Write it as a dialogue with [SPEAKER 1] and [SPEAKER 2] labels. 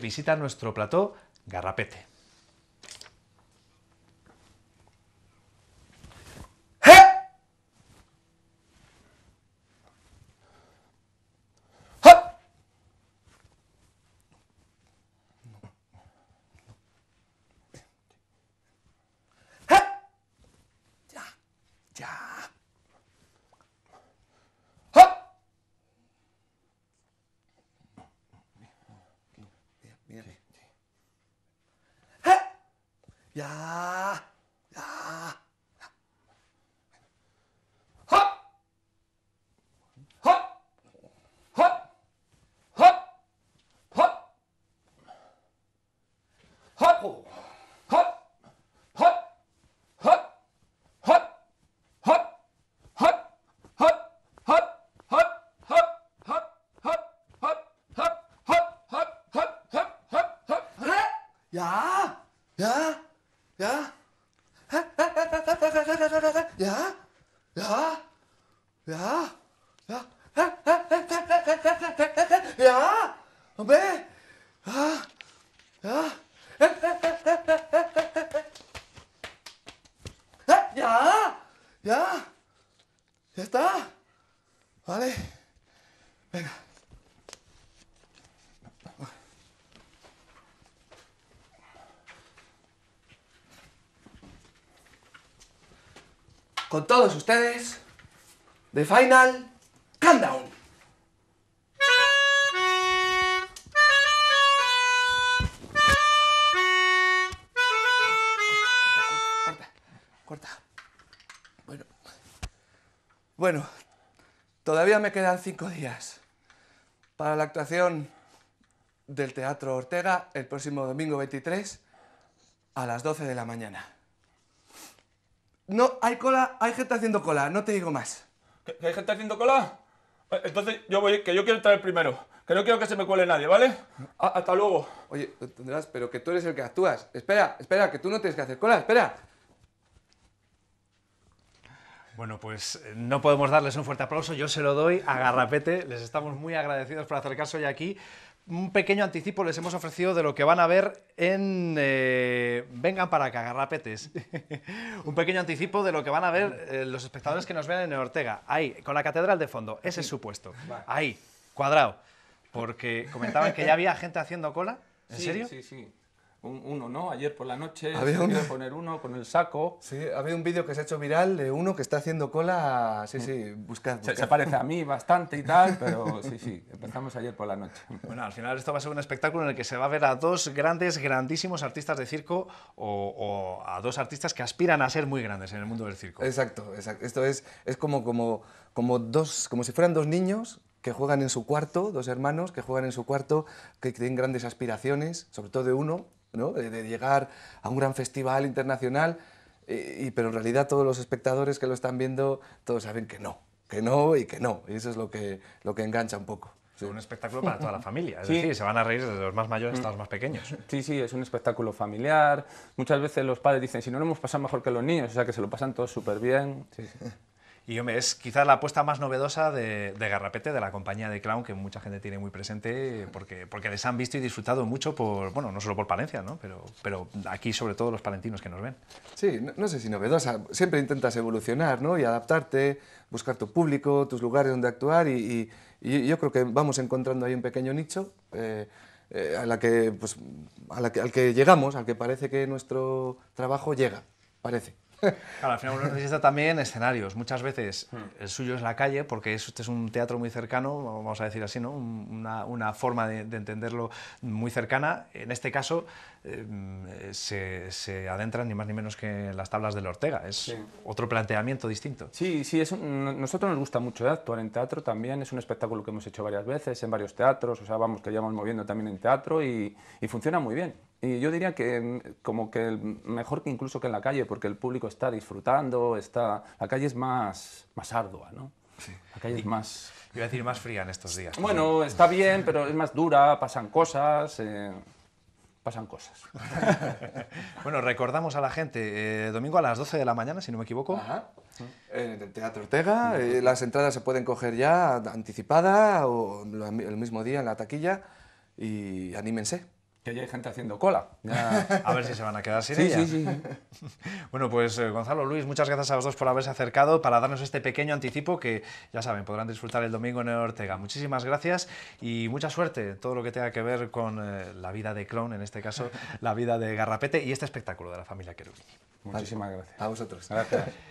[SPEAKER 1] visita nuestro plató Garrapete.
[SPEAKER 2] 미안해. 해! 야! 야! 야! 야! 야! 야! 야! 야! 야! 왜? 야! 야! 야! 야! Ya está. Vale. Venga. con todos ustedes, The Final Countdown. Bueno, todavía me quedan cinco días para la actuación del Teatro Ortega el próximo domingo 23 a las 12 de la mañana. No, hay cola, hay gente haciendo cola, no te digo más. ¿Que, hay gente haciendo cola? Eh, entonces yo voy, que yo quiero entrar el primero, que no quiero que se me cuele nadie, ¿vale? hasta luego. Oye, tendrás, pero que tú eres el que actúas. Espera, espera, que tú no tienes que hacer cola, espera.
[SPEAKER 1] Bueno, pues eh, no podemos darles un fuerte aplauso, yo se lo doy a Garrapete, les estamos muy agradecidos por acercarse hoy aquí un pequeño anticipo les hemos ofrecido de lo que van a ver en eh, Vengan para acá, garrapetes. un pequeño anticipo de lo que van a ver eh, los espectadores que nos ven en Ortega. Ahí, con la catedral de fondo, ese es su puesto. Ahí, cuadrado. Porque comentaban que ya había gente haciendo cola. ¿En sí, serio? Sí, sí uno, ¿no? Ayer por la noche había un... poner uno con el saco.
[SPEAKER 2] Sí, había un vídeo que se ha hecho viral de uno que está haciendo cola. Sí, sí, buscad. Se, parece a mí
[SPEAKER 1] bastante y tal, pero sí, sí, empezamos ayer por la noche. Bueno, al final esto va a ser un espectáculo en el que se va a ver a dos grandes, grandísimos artistas de circo o, o a dos artistas que aspiran a ser muy grandes en el mundo del circo.
[SPEAKER 2] Exacto, exacto. Esto es, es como, como, como, dos, como si fueran dos niños que juegan en su cuarto, dos hermanos que juegan en su cuarto, que tienen grandes aspiraciones, sobre todo de uno, de, llegar a un gran festival internacional, eh, pero en realidad todos los espectadores que lo están viendo, todos saben que no, que no y que no. Y eso es lo que, lo que engancha un poco. es Un espectáculo para toda la familia, es decir,
[SPEAKER 1] se van a reír desde los más mayores hasta los más pequeños. Sí, sí, es un espectáculo familiar. Muchas veces los padres dicen, si no lo hemos pasado mejor que los niños, o sea que se lo pasan todos súper bien. Y es quizás la apuesta más novedosa de, Garrapete, de la compañía de Clown, que mucha gente tiene muy presente, porque, porque les han visto y disfrutado mucho por, bueno, no solo por Palencia, ¿no? Pero, pero aquí sobre todo los palentinos que nos ven. Sí, no, sé si
[SPEAKER 2] novedosa, siempre intentas evolucionar, ¿no? Y adaptarte, buscar tu público, tus lugares donde actuar y, yo creo que vamos encontrando ahí un pequeño nicho. Eh, eh, que, pues, a la que, al que llegamos, al que parece que nuestro trabajo llega, parece.
[SPEAKER 1] Claro, al final uno necesita también escenarios. Muchas veces hmm. el suyo es la calle, porque este es un teatro muy cercano, vamos a decir así, ¿no? una, forma de, entenderlo muy cercana. En este caso em, se, adentran ni más ni menos que las tablas de Ortega. Es otro planteamiento distinto. Sí, sí, es nosotros nos gusta mucho actuar en teatro también. Es un espectáculo que hemos hecho varias veces, en varios teatros. O sea, vamos, que llevamos moviendo también en teatro y funciona muy bien. Y yo diría que mm, como que mejor que incluso que en la calle, porque el público está disfrutando, está... La calle es más, más ardua, ¿no? Sí. La calle es más... Iba a decir más fría en estos días. Bueno, está bien, pero es más dura, pasan cosas... Eh, pasan cosas. bueno, recordamos a la gente, eh, domingo a las 12 de la mañana, si no me equivoco.
[SPEAKER 2] En el eh, Teatro Ortega,
[SPEAKER 1] las entradas se pueden coger ya
[SPEAKER 2] anticipada o el mismo día en la taquilla y anímense
[SPEAKER 1] que ya hay gente haciendo cola. A ver si se van a quedar sin ella. Sí, sí. bueno, pues eh, Gonzalo, Luis, muchas gracias a vosotros por haberse acercado para darnos este pequeño anticipo que, ya saben, podrán disfrutar el domingo en el Ortega. Muchísimas gracias y mucha suerte en todo lo que tenga que ver con eh, la vida de Clown, en este caso, la vida de Garrapete y este espectáculo de la familia Cherubini. Muchísimas gracias. A vosotros. Gracias.